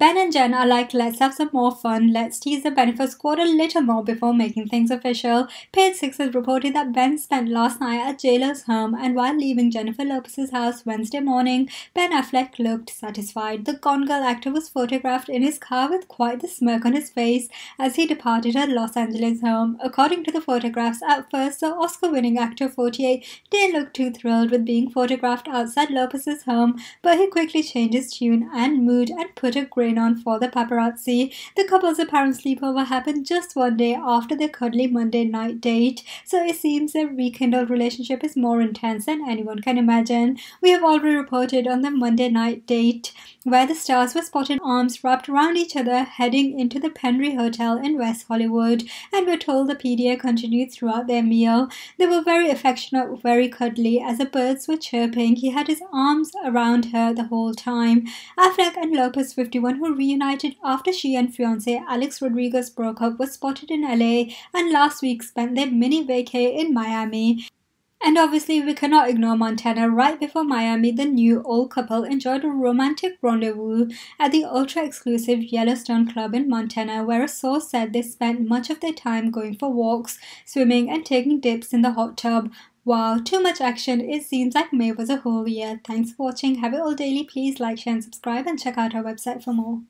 Ben and Jen are like, let's have some more fun, let's tease the benefit squad a little more before making things official. Page 6 has reported that Ben spent last night at Jayla's home and while leaving Jennifer Lopez's house Wednesday morning, Ben Affleck looked satisfied. The Gone Girl actor was photographed in his car with quite the smirk on his face as he departed her Los Angeles home. According to the photographs, at first the Oscar-winning actor 48 didn't look too thrilled with being photographed outside Lopez's home, but he quickly changed his tune and mood and put a great on for the paparazzi. The couple's apparent sleepover happened just one day after their cuddly Monday night date, so it seems their rekindled relationship is more intense than anyone can imagine. We have already reported on the Monday night date, where the stars were spotted arms wrapped around each other heading into the Penry Hotel in West Hollywood, and we're told the PDA continued throughout their meal. They were very affectionate, very cuddly, as the birds were chirping. He had his arms around her the whole time. Affleck and Lopez 51 woman who reunited after she and fiance Alex Rodriguez broke up was spotted in LA and last week spent their mini vacay in Miami. And obviously, we cannot ignore Montana. Right before Miami, the new old couple enjoyed a romantic rendezvous at the ultra exclusive Yellowstone Club in Montana, where a source said they spent much of their time going for walks, swimming, and taking dips in the hot tub, Wow, too much action. It seems like May was a whole year. Thanks for watching. Have it all daily. Please like, share, and subscribe, and check out our website for more.